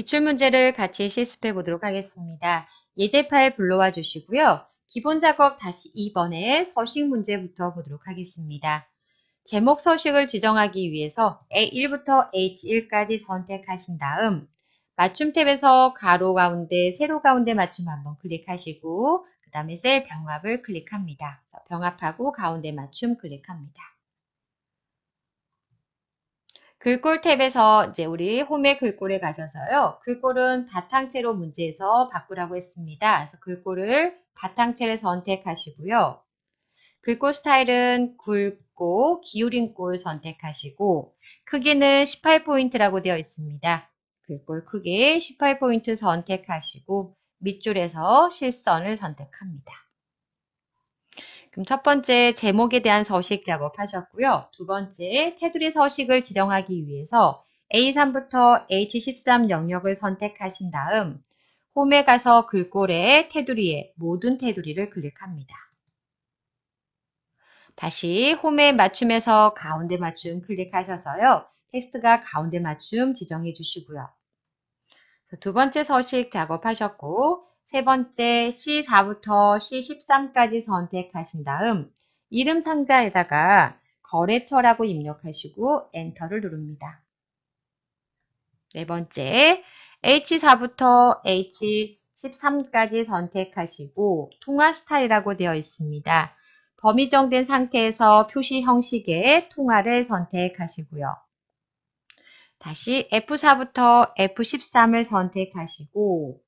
기출문제를 같이 실습해 보도록 하겠습니다. 예제 파일 불러와 주시고요. 기본 작업 다시 2번에 서식 문제부터 보도록 하겠습니다. 제목 서식을 지정하기 위해서 A1부터 H1까지 선택하신 다음 맞춤 탭에서 가로 가운데, 세로 가운데 맞춤 한번 클릭하시고 그 다음에 셀 병합을 클릭합니다. 병합하고 가운데 맞춤 클릭합니다. 글꼴 탭에서 이제 우리 홈의 글꼴에 가셔서요. 글꼴은 바탕체로 문제에서 바꾸라고 했습니다. 그래서 글꼴을 바탕체를 선택하시고요. 글꼴 스타일은 굵고 기울인 꼴 선택하시고 크기는 18포인트라고 되어 있습니다. 글꼴 크기 18포인트 선택하시고 밑줄에서 실선을 선택합니다. 그럼 첫 번째 제목에 대한 서식 작업하셨고요. 두 번째 테두리 서식을 지정하기 위해서 A3부터 H13 영역을 선택하신 다음 홈에 가서 글꼴에 테두리에 모든 테두리를 클릭합니다. 다시 홈에 맞춤에서 가운데 맞춤 클릭하셔서요. 텍스트가 가운데 맞춤 지정해 주시고요. 두 번째 서식 작업하셨고 세 번째 C4부터 C13까지 선택하신 다음 이름 상자에다가 거래처라고 입력하시고 엔터를 누릅니다. 네 번째 H4부터 H13까지 선택하시고 통화 스타일이라고 되어 있습니다. 범위 정된 상태에서 표시 형식의 통화를 선택하시고요. 다시 F4부터 F13을 선택하시고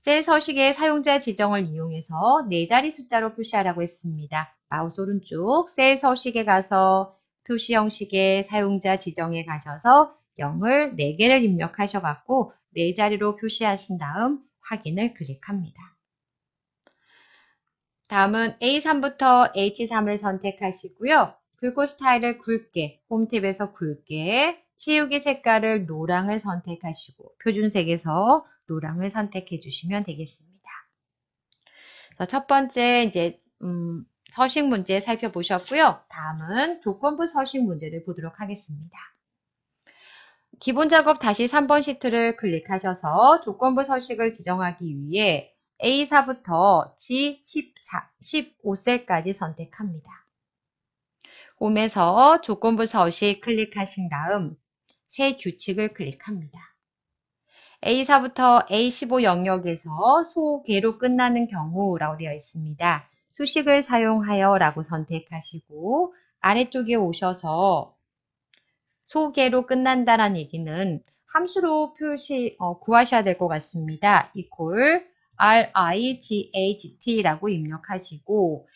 셀 서식의 사용자 지정을 이용해서 네 자리 숫자로 표시하라고 했습니다. 마우스 오른쪽 셀 서식에 가서 표시 형식의 사용자 지정에 가셔서 0을 4개를 입력하셔갖고 네 자리로 표시하신 다음 확인을 클릭합니다. 다음은 A3부터 H3을 선택하시고요. 글꼴 스타일을 굵게, 홈탭에서 굵게, 채우기 색깔을 노랑을 선택하시고 표준색에서 노랑을 선택해 주시면 되겠습니다. 첫 번째 이제 음, 서식 문제 살펴보셨고요. 다음은 조건부 서식 문제를 보도록 하겠습니다. 기본 작업 다시 3번 시트를 클릭하셔서 조건부 서식을 지정하기 위해 a 4부터 g 1 5세까지 선택합니다. 홈에서 조건부 서식 클릭하신 다음 새 규칙을 클릭합니다. A4부터 A15 영역에서 소개로 끝나는 경우라고 되어 있습니다. 수식을 사용하여 라고 선택하시고 아래쪽에 오셔서 소개로 끝난다라는 얘기는 함수로 표시 어, 구하셔야 될 것 같습니다. equal RIGHT라고 입력하시고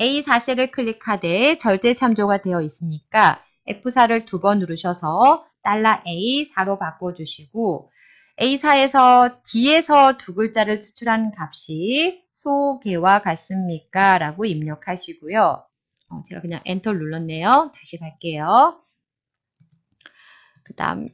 A4셀을 클릭하되 절제 참조가 되어 있으니까 F4를 두 번 누르셔서 달러 $A4로 바꿔주시고 A사에서 D에서 두 글자를 추출한 값이 소개와 같습니까? 라고 입력하시고요. 어, 제가 그냥 엔터를 눌렀네요. 다시 갈게요. 그 다음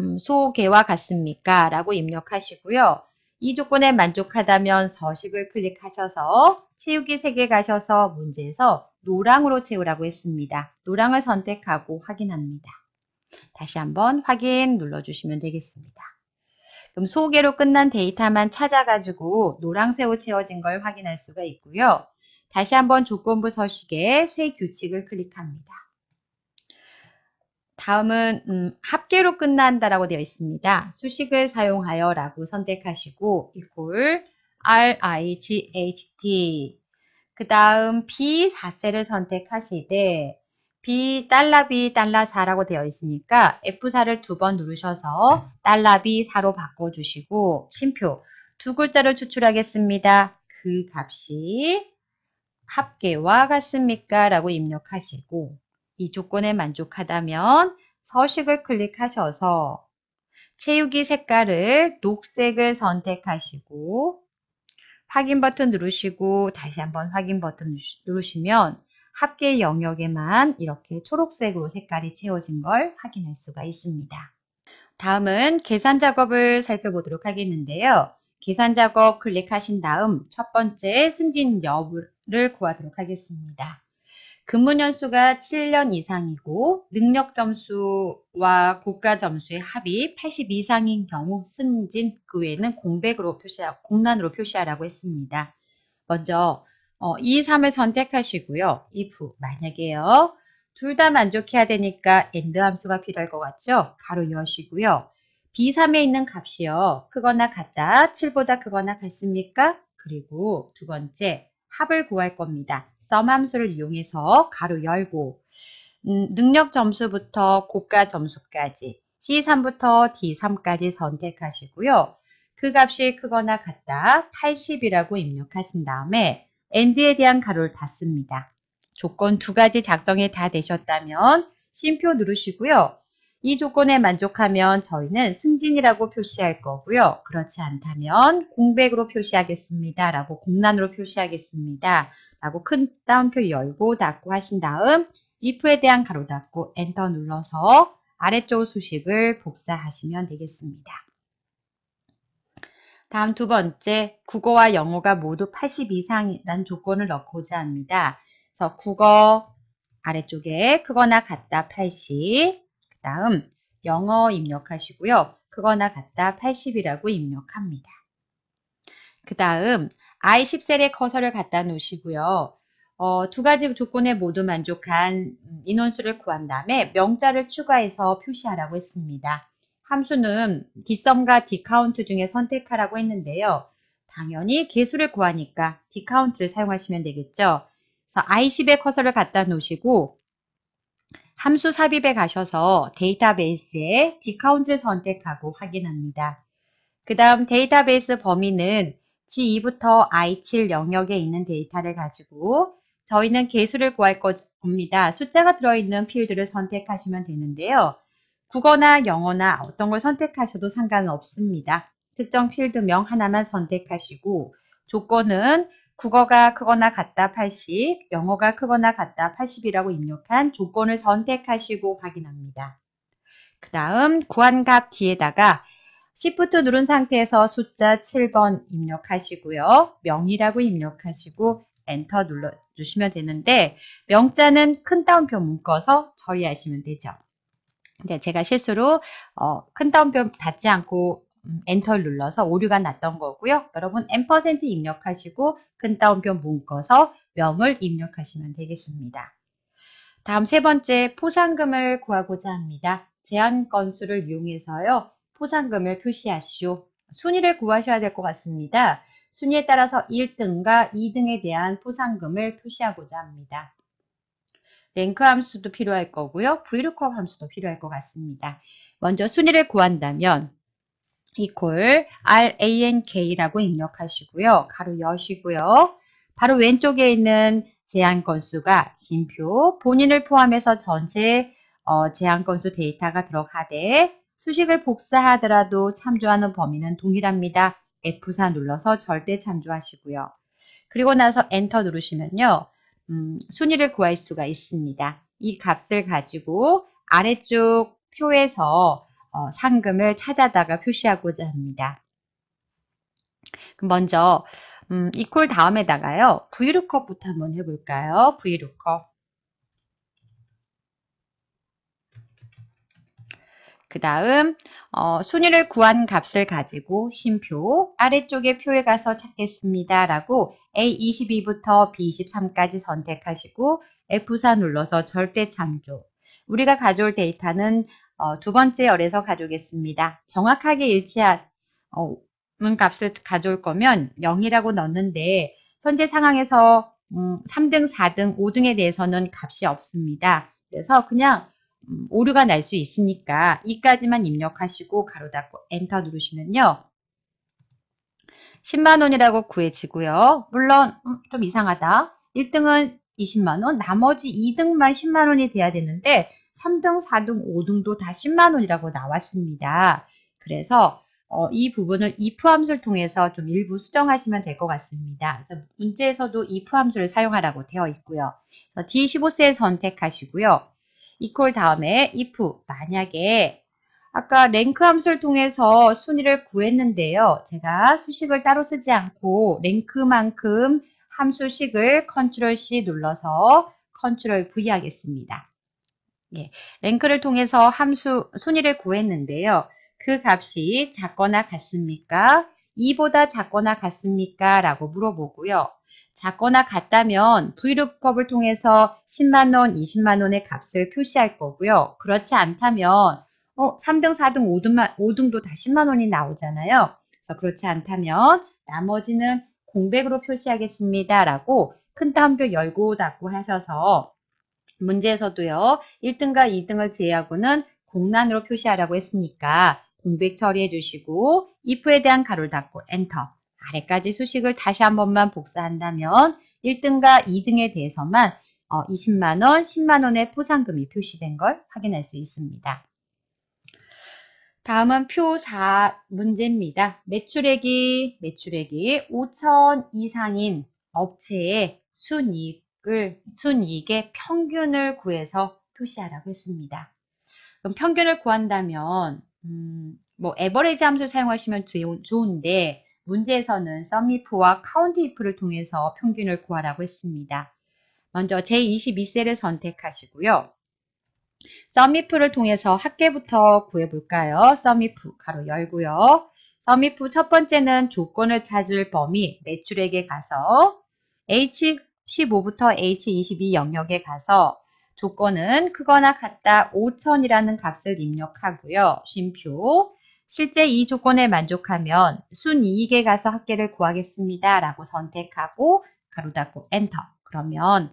음, 소개와 같습니까? 라고 입력하시고요. 이 조건에 만족하다면 서식을 클릭하셔서 채우기 색개 가셔서 문제에서 노랑으로 채우라고 했습니다. 노랑을 선택하고 확인합니다. 다시 한번 확인 눌러주시면 되겠습니다. 그럼 소개로 끝난 데이터만 찾아가지고 노랑색으로 채워진 걸 확인할 수가 있고요. 다시 한번 조건부 서식의 새 규칙을 클릭합니다. 다음은 음, 합계로 끝난다라고 되어 있습니다. 수식을 사용하여 라고 선택하시고 equal RIGHT 그 다음 b 4셀을 선택하시되 B 달러 B 달러 4라고 되어 있으니까 F4를 두 번 누르셔서 달러 B 4로 바꿔주시고 심표 두 글자를 추출하겠습니다. 그 값이 합계와 같습니까? 라고 입력하시고 이 조건에 만족하다면 서식을 클릭하셔서 채우기 색깔을 녹색을 선택하시고 확인 버튼 누르시고 다시 한번 확인 버튼 누르시면 합계 영역에만 이렇게 초록색으로 색깔이 채워진 걸 확인할 수가 있습니다. 다음은 계산 작업을 살펴보도록 하겠는데요. 계산 작업 클릭하신 다음 첫 번째 승진 여부를 구하도록 하겠습니다. 근무 년수가 7년 이상이고 능력 점수와 고가 점수의 합이 80 이상인 경우 승진 그 외에는 공백으로 표시 하 공란으로 표시하라고 했습니다. 먼저 어, 2, 3을 선택하시고요. if 만약에요. 둘 다 만족해야 되니까 and 함수가 필요할 것 같죠? 가로 여시고요. B3에 있는 값이요. 크거나 같다. 7보다 크거나 같습니까? 그리고 두 번째 합을 구할 겁니다. 썸 함수를 이용해서 가로 열고 음, 능력 점수부터 고가 점수까지 C3부터 D3까지 선택하시고요. 그 값이 크거나 같다 80이라고 입력하신 다음에 and에 대한 가로를 닫습니다. 조건 두 가지 작성이 다 되셨다면 심표 누르시고요. 이 조건에 만족하면 저희는 승진이라고 표시할 거고요. 그렇지 않다면 공백으로 표시하겠습니다. 라고 공란으로 표시하겠습니다. 라고 큰 따옴표 열고 닫고 하신 다음 if에 대한 가로 닫고 엔터 눌러서 아래쪽 수식을 복사하시면 되겠습니다. 다음 두 번째, 국어와 영어가 모두 80 이상이라는 조건을 넣고자 합니다. 그래서 국어 아래쪽에 크거나 같다 80, 그 다음 영어 입력하시고요. 크거나 같다 80이라고 입력합니다. 그 다음 I10셀에 커서를 갖다 놓으시고요. 어, 두 가지 조건에 모두 만족한 인원수를 구한 다음에 명자를 추가해서 표시하라고 했습니다. 함수는 디썸과 디카운트 중에 선택하라고 했는데요. 당연히 개수를 구하니까 디카운트를 사용하시면 되겠죠. 그래서 i 1 0의 커서를 갖다 놓으시고 함수 삽입에 가셔서 데이터베이스에 디카운트를 선택하고 확인합니다. 그 다음 데이터베이스 범위는 G2부터 I7 영역에 있는 데이터를 가지고 저희는 개수를 구할 겁니다. 숫자가 들어있는 필드를 선택하시면 되는데요. 국어나 영어나 어떤 걸 선택하셔도 상관없습니다. 특정 필드명 하나만 선택하시고 조건은 국어가 크거나 같다 80, 영어가 크거나 같다 80이라고 입력한 조건을 선택하시고 확인합니다. 그 다음 구한값 뒤에다가 시프트 누른 상태에서 숫자 7번 입력하시고요. 명이라고 입력하시고 엔터 눌러주시면 되는데 명자는 큰 따옴표 묶어서 처리하시면 되죠. 근데 네, 제가 실수로 어, 큰따옴표 닫지 않고 음, 엔터를 눌러서 오류가 났던 거고요. 여러분 n% 입력하시고 큰따옴표 묶어서 명을 입력하시면 되겠습니다. 다음 세 번째 포상금을 구하고자 합니다. 제한 건수를 이용해서요. 포상금을 표시하시오. 순위를 구하셔야 될 것 같습니다. 순위에 따라서 1등과 2등에 대한 포상금을 표시하고자 합니다. 랭크 함수도 필요할 거고요. vlookup 함수도 필요할 것 같습니다. 먼저 순위를 구한다면 equal rank라고 입력하시고요. 가로 여시고요. 바로 왼쪽에 있는 제한 건수가 심표 본인을 포함해서 전체 어, 제한 건수 데이터가 들어가되 수식을 복사하더라도 참조하는 범위는 동일합니다. F4 눌러서 절대 참조하시고요. 그리고 나서 엔터 누르시면요. 음, 순위를 구할 수가 있습니다. 이 값을 가지고 아래쪽 표에서 어, 상금을 찾아다가 표시하고자 합니다. 먼저 음, 이퀄 다음에다가요. vlookup 부터 한번 해볼까요? vlookup 그 다음 어, 순위를 구한 값을 가지고 심표 아래쪽에 표에 가서 찾겠습니다. 라고 A22부터 B23까지 선택하시고 F4 눌러서 절대 창조 우리가 가져올 데이터는 어, 두 번째 열에서 가져오겠습니다. 정확하게 일치한 어, 음, 값을 가져올 거면 0이라고 넣는데 현재 상황에서 음, 3등, 4등, 5등에 대해서는 값이 없습니다. 그래서 그냥 음, 오류가 날 수 있으니까 이까지만 입력하시고 가로 닫고 엔터 누르시면요. 10만원이라고 구해지고요. 물론 음, 좀 이상하다. 1등은 20만원, 나머지 2등만 10만원이 돼야 되는데 3등, 4등, 5등도 다 10만원이라고 나왔습니다. 그래서 어, 이 부분을 if 함수를 통해서 좀 일부 수정하시면 될 것 같습니다. 문제에서도 if 함수를 사용하라고 되어 있고요. d 1 5세 선택하시고요. 이퀄 다음에 if 만약에 아까 랭크 함수를 통해서 순위를 구했는데요. 제가 수식을 따로 쓰지 않고 랭크만큼 함수식을 컨트롤 C 눌러서 컨트롤 V 하겠습니다. 예, 랭크를 통해서 함수 순위를 구했는데요. 그 값이 작거나 같습니까? 2보다 작거나 같습니까? 라고 물어보고요. 작거나 같다면 VLOOKUP을 통해서 10만원, 20만원의 값을 표시할 거고요. 그렇지 않다면 어, 3등, 4등, 5등만, 5등도 다 10만원이 나오잖아요. 그래서 그렇지 않다면 나머지는 공백으로 표시하겠습니다. 라고 큰 따옴표 열고 닫고 하셔서 문제에서도요. 1등과 2등을 제외하고는 공란으로 표시하라고 했으니까 공백 처리해 주시고 if에 대한 가로를 닫고 엔터 아래까지 수식을 다시 한 번만 복사한다면 1등과 2등에 대해서만 20만원, 어, 10만원의 포상금이 표시된 걸 확인할 수 있습니다. 다음은 표 4 문제입니다. 매출액이 매출액이 5천 이상인 업체의 순이익을 순이익의 평균을 구해서 표시하라고 했습니다. 그럼 평균을 구한다면 음, 뭐 에버리지 함수 사용하시면 좋은데 문제에서는 썸이프와 카운트이프를 통해서 평균을 구하라고 했습니다. 먼저 제22셀을 선택하시고요. 썸이프를 통해서 합계부터 구해볼까요? 썸이프 가로 열고요. 썸이프 첫 번째는 조건을 찾을 범위 매출액에 가서 H15부터 H22 영역에 가서 조건은 크거나 같다 5천이라는 값을 입력하고요. 쉼표 실제 이 조건에 만족하면 순이익에 가서 학계를 구하겠습니다. 라고 선택하고 가로 닫고 엔터. 그러면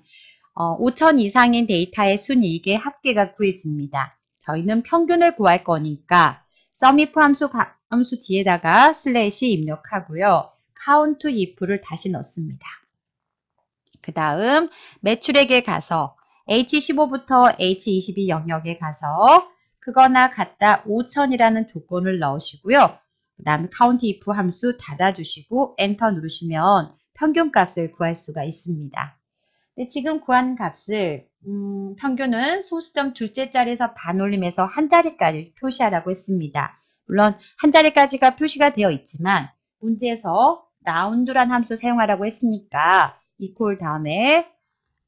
어, 5천 이상인 데이터의 순이익의 합계가 구해집니다. 저희는 평균을 구할 거니까 썸이프 함수, 함수 뒤에다가 슬래시 입력하고요. count if를 다시 넣습니다. 그 다음 매출액에 가서 H15부터 H22 영역에 가서 크거나 같다 5천이라는 조건을 넣으시고요. 그 다음에 count if 함수 닫아주시고 엔터 누르시면 평균값을 구할 수가 있습니다. 근 지금 구한 값을 음, 평균은 소수점 둘째 자리에서 반올림해서 한 자리까지 표시하라고 했습니다. 물론 한 자리까지가 표시가 되어 있지만 문제에서 라운드란 함수 사용하라고 했으니까 이퀄 다음에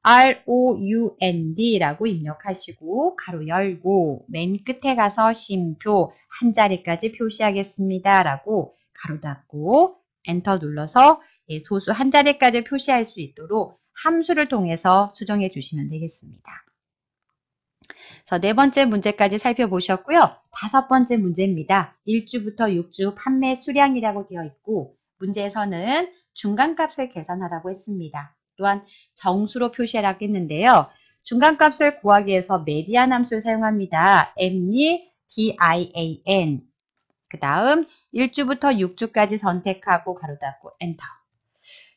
round라고 입력하시고 가로 열고 맨 끝에 가서 심표한 자리까지 표시하겠습니다. 라고 가로 닫고 엔터 눌러서 예, 소수 한 자리까지 표시할 수 있도록 함수를 통해서 수정해 주시면 되겠습니다. 그래서 네 번째 문제까지 살펴보셨고요. 다섯 번째 문제입니다. 1주부터 6주 판매 수량이라고 되어 있고 문제에서는 중간값을 계산하라고 했습니다. 또한 정수로 표시하라고 했는데요. 중간값을 구하기 위해서 메디안 함수를 사용합니다. MNI, DIAN 그 다음 1주부터 6주까지 선택하고 가로 닫고 엔터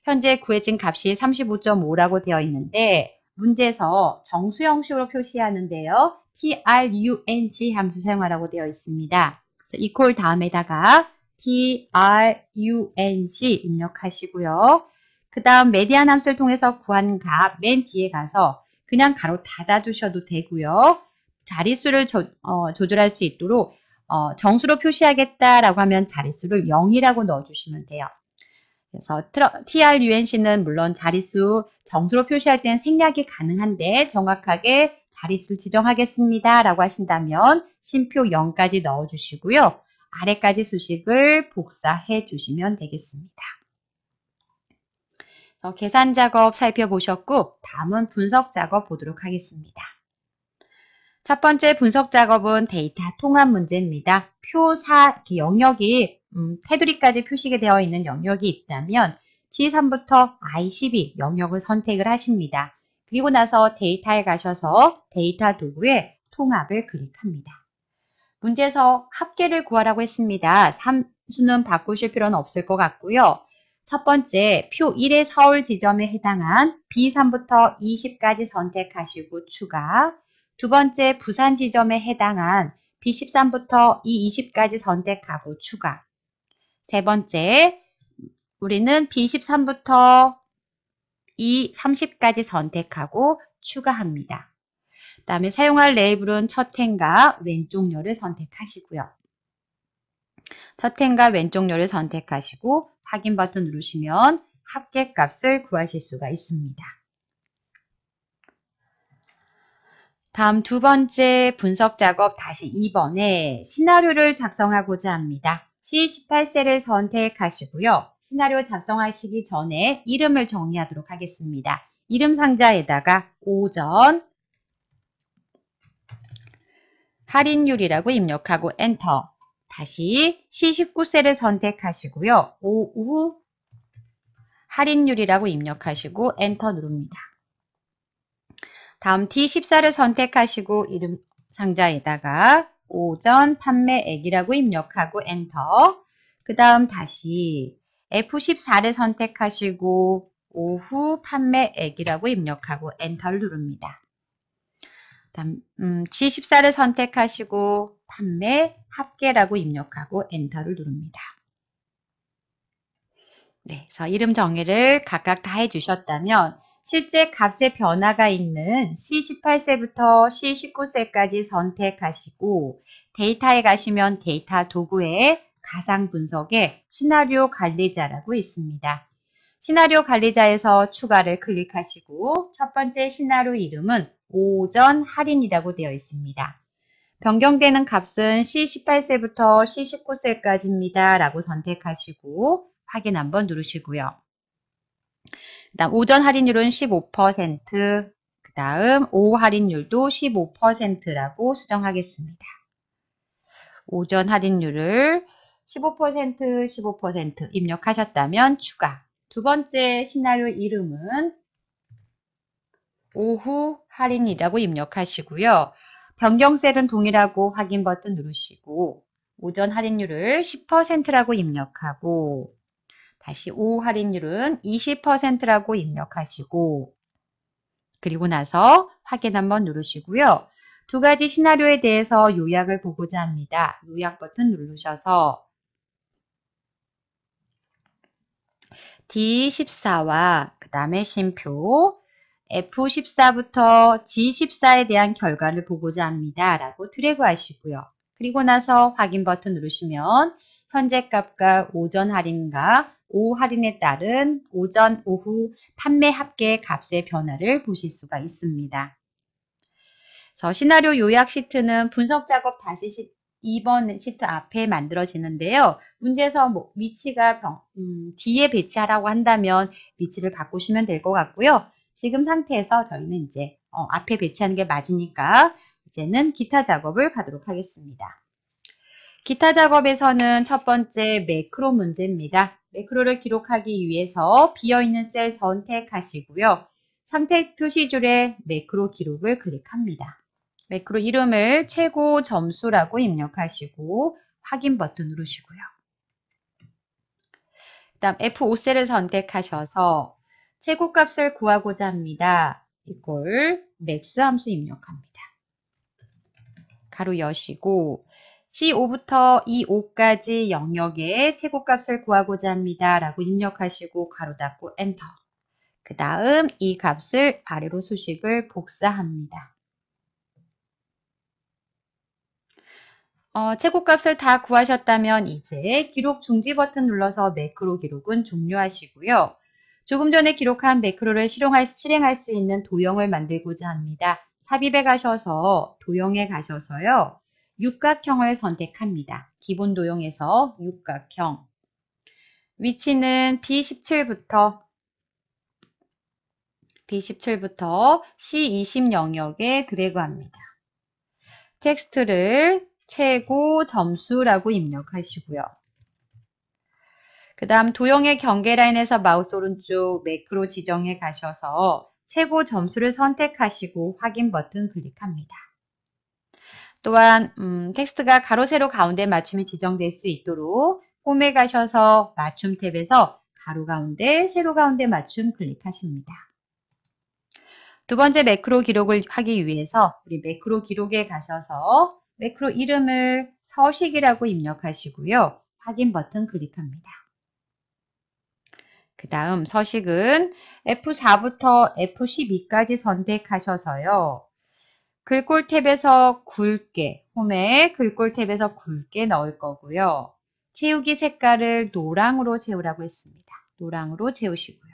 현재 구해진 값이 35.5라고 되어 있는데 문제에서 정수 형식으로 표시하는데요. trunc 함수 사용하라고 되어 있습니다. 이퀄 다음에다가 trunc 입력하시고요. 그 다음 메디안 함수를 통해서 구한 값 맨 뒤에 가서 그냥 가로 닫아주셔도 되고요. 자릿수를 조, 어, 절할수 있도록 어, 정수로 표시하겠다라고 하면 자릿수를 0이라고 넣어주시면 돼요. 그래서 TRUNC는 물론 자릿수 정수로 표시할 때는 생략이 가능한데 정확하게 자릿수를 지정하겠습니다 라고 하신다면 심표 0까지 넣어주시고요. 아래까지 수식을 복사해 주시면 되겠습니다. 그래서 어, 계산 작업 살펴보셨고 다음은 분석 작업 보도록 하겠습니다. 첫 번째 분석 작업은 데이터 통합 문제입니다. 표사 영역이 음, 테두리까지 표시가 되어 있는 영역이 있다면 G3부터 I12 영역을 선택을 하십니다. 그리고 나서 데이터에 가셔서 데이터 도구에 통합을 클릭합니다. 문제에서 합계를 구하라고 했습니다. 삼수는 바꾸실 필요는 없을 것 같고요. 첫 번째, 표 1의 서울 지점에 해당한 B3부터 20까지 선택하시고 추가. 두 번째, 부산 지점에 해당한 B13부터 E20까지 선택하고 추가. 세 번째, 우리는 B13부터 E30까지 선택하고 추가합니다. 그 다음에 사용할 레이블은 첫 행과 왼쪽 열을 선택하시고요. 첫 행과 왼쪽 열을 선택하시고 확인 버튼 누르시면 합계값을 구하실 수가 있습니다. 다음 두 번째 분석 작업 다시 2번에 시나리오를 작성하고자 합니다. C18셀을 선택하시고요. 시나리오 작성하시기 전에 이름을 정리하도록 하겠습니다. 이름 상자에다가 오전 할인율이라고 입력하고 엔터 다시 C19셀을 선택하시고요. 오후 할인율이라고 입력하시고 엔터 누릅니다. 다음 D14를 선택하시고 이름 상자에다가 오전 판매액이라고 입력하고 엔터 그 다음 다시 F14를 선택하시고 오후 판매액이라고 입력하고 엔터를 누릅니다. 다음, 음, G14를 선택하시고 판매 합계라고 입력하고 엔터를 누릅니다. 네, 그래서 이름 정의를 각각 다 해주셨다면 실제 값의 변화가 있는 C18세부터 C19세까지 선택하시고 데이터에 가시면 데이터 도구에 가상 분석에 시나리오 관리자라고 있습니다. 시나리오 관리자에서 추가를 클릭하시고 첫 번째 시나리오 이름은 오전 할인이라고 되어 있습니다. 변경되는 값은 C18세부터 C19세까지입니다. 라고 선택하시고 확인 한번 누르시고요. 그다음 오전 할인율은 15%, 그 다음 오후 할인율도 15%라고 수정하겠습니다. 오전 할인율을 15% 15% 입력하셨다면 추가 두 번째 시나리오 이름은 오후 할인이라고 입력하시고요. 변경셀은 동일하고 확인 버튼 누르시고 오전 할인율을 10%라고 입력하고 다시 오후 할인율은 20%라고 입력하시고 그리고 나서 확인 한번 누르시고요. 두 가지 시나리오에 대해서 요약을 보고자 합니다. 요약 버튼 누르셔서 D14와 그 다음에 심표 F14부터 G14에 대한 결과를 보고자 합니다. 라고 드래그 하시고요. 그리고 나서 확인 버튼 누르시면 현재 값과 오전 할인과 오후 할인에 따른 오전, 오후 판매 합계 값의 변화를 보실 수가 있습니다. 그래서 시나리오 요약 시트는 분석 작업 다시 시, 2번 시트 앞에 만들어지는데요. 문제에서 뭐 위치가 병, 음, 뒤에 배치하라고 한다면 위치를 바꾸시면 될 것 같고요. 지금 상태에서 저희는 이제 어, 앞에 배치하는 게 맞으니까 이제는 기타 작업을 가도록 하겠습니다. 기타 작업에서는 첫 번째 매크로 문제입니다. 매크로를 기록하기 위해서 비어있는 셀 선택하시고요. 상태 표시줄에 매크로 기록을 클릭합니다. 매크로 이름을 최고 점수라고 입력하시고 확인 버튼 누르시고요. 그 다음 F5셀을 선택하셔서 최고값을 구하고자 합니다. 이걸 맥스 함수 입력합니다. 가로 여시고 C5부터 E5까지 영역의 최고값을 구하고자 합니다. 라고 입력하시고 가로 닫고 엔터. 그 다음 이 값을 아래로 수식을 복사합니다. 어, 최고값을 다 구하셨다면 이제 기록 중지 버튼 눌러서 매크로 기록은 종료하시고요. 조금 전에 기록한 매크로를 실행할, 실행할 수 있는 도형을 만들고자 합니다. 삽입에 가셔서 도형에 가셔서요. 육각형을 선택합니다. 기본 도형에서 육각형. 위치는 B17부터 B17부터 C20 영역에 드래그합니다. 텍스트를 최고 점수라고 입력하시고요. 그 다음 도형의 경계 라인에서 마우스 오른쪽 매크로 지정에 가셔서 최고 점수를 선택하시고 확인 버튼 클릭합니다. 또한 음, 텍스트가 가로 세로 가운데 맞춤이 지정될 수 있도록 홈에 가셔서 맞춤 탭에서 가로 가운데 세로 가운데 맞춤 클릭하십니다. 두 번째 매크로 기록을 하기 위해서 우리 매크로 기록에 가셔서 매크로 이름을 서식이라고 입력하시고요. 확인 버튼 클릭합니다. 그 다음 서식은 F4부터 F12까지 선택하셔서요. 글꼴 탭에서 굵게, 홈에 글꼴 탭에서 굵게 넣을 거고요. 채우기 색깔을 노랑으로 채우라고 했습니다. 노랑으로 채우시고요.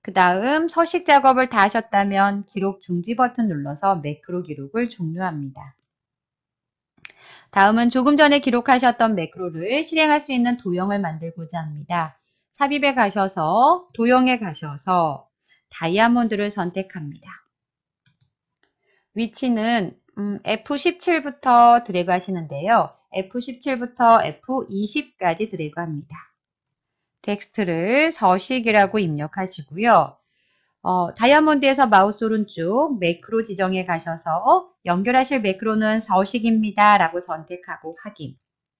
그 다음 서식 작업을 다 하셨다면 기록 중지 버튼 눌러서 매크로 기록을 종료합니다. 다음은 조금 전에 기록하셨던 매크로를 실행할 수 있는 도형을 만들고자 합니다. 삽입에 가셔서 도형에 가셔서 다이아몬드를 선택합니다. 위치는 음, F17부터 드래그 하시는데요. F17부터 F20까지 드래그 합니다. 텍스트를 서식이라고 입력하시고요. 어, 다이아몬드에서 마우스 오른쪽 매크로 지정해 가셔서 어, 연결하실 매크로는 서식입니다. 라고 선택하고 확인.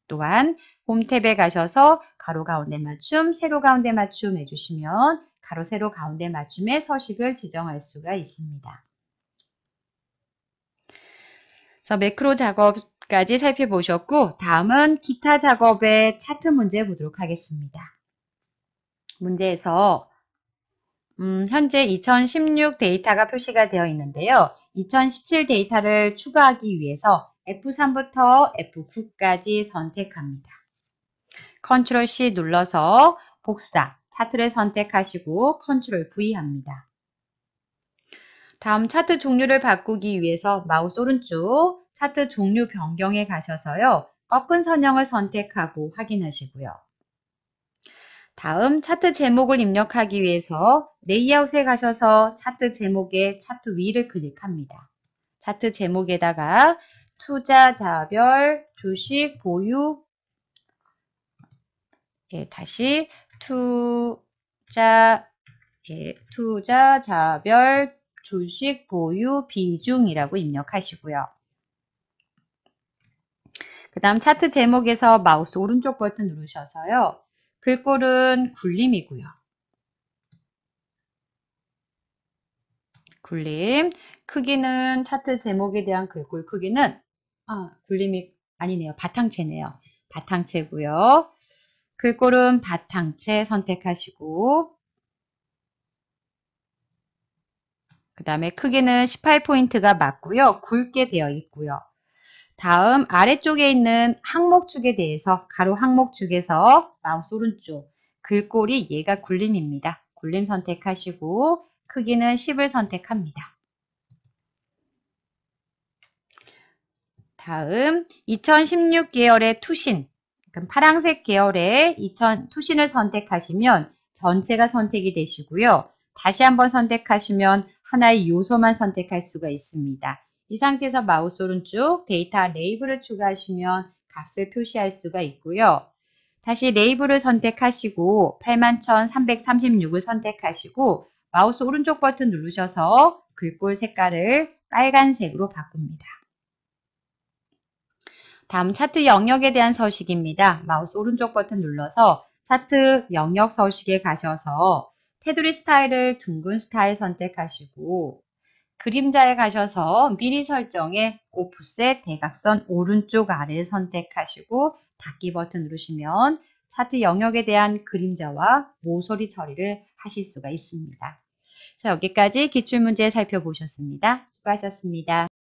또한 홈 탭에 가셔서 가로 가운데 맞춤, 세로 가운데 맞춤 해주시면 가로 세로 가운데 맞춤의 서식을 지정할 수가 있습니다. 그래서 매크로 작업까지 살펴보셨고 다음은 기타 작업의 차트 문제 보도록 하겠습니다. 문제에서 음, 현재 2016 데이터가 표시가 되어 있는데요. 2017 데이터를 추가하기 위해서 F3부터 F9까지 선택합니다. Ctrl C 눌러서 복사, 차트를 선택하시고 Ctrl V 합니다. 다음 차트 종류를 바꾸기 위해서 마우스 오른쪽 차트 종류 변경에 가셔서요. 꺾은 선형을 선택하고 확인하시고요. 다음 차트 제목을 입력하기 위해서 레이아웃에 가셔서 차트 제목의 차트 위를 클릭합니다. 차트 제목에다가 투자 자별 주식 보유 예, 다시 투자 예, 투자 자별 주식 보유 비중이라고 입력하시고요. 그 다음 차트 제목에서 마우스 오른쪽 버튼 누르셔서요. 글꼴은 굴림이고요. 굴림. 크기는 차트 제목에 대한 글꼴 크기는 아, 굴림이 아니네요. 바탕체네요. 바탕체고요. 글꼴은 바탕체 선택하시고 그 다음에 크기는 18포인트가 맞고요. 굵게 되어 있고요. 다음 아래쪽에 있는 항목축에 대해서 가로 항목축에서 마우스 오른쪽 글꼴이 얘가 굴림입니다. 굴림 선택하시고 크기는 10을 선택합니다. 다음 2016 계열의 투신 파랑색 계열의 2000 투신을 선택하시면 전체가 선택이 되시고요. 다시 한번 선택하시면 하나의 요소만 선택할 수가 있습니다. 이 상태에서 마우스 오른쪽 데이터 레이블을 추가하시면 값을 표시할 수가 있고요. 다시 레이블을 선택하시고 81,336을 선택하시고 마우스 오른쪽 버튼 누르셔서 글꼴 색깔을 빨간색으로 바꿉니다. 다음 차트 영역에 대한 서식입니다. 마우스 오른쪽 버튼 눌러서 차트 영역 서식에 가셔서 테두리 스타일을 둥근 스타일 선택하시고 그림자에 가셔서 미리 설정에 오프셋 대각선 오른쪽 아래를 선택하시고 닫기 버튼 누르시면 차트 영역에 대한 그림자와 모서리 처리를 하실 수가 있습니다. 자, 여기까지 기출문제 살펴보셨습니다. 수고하셨습니다.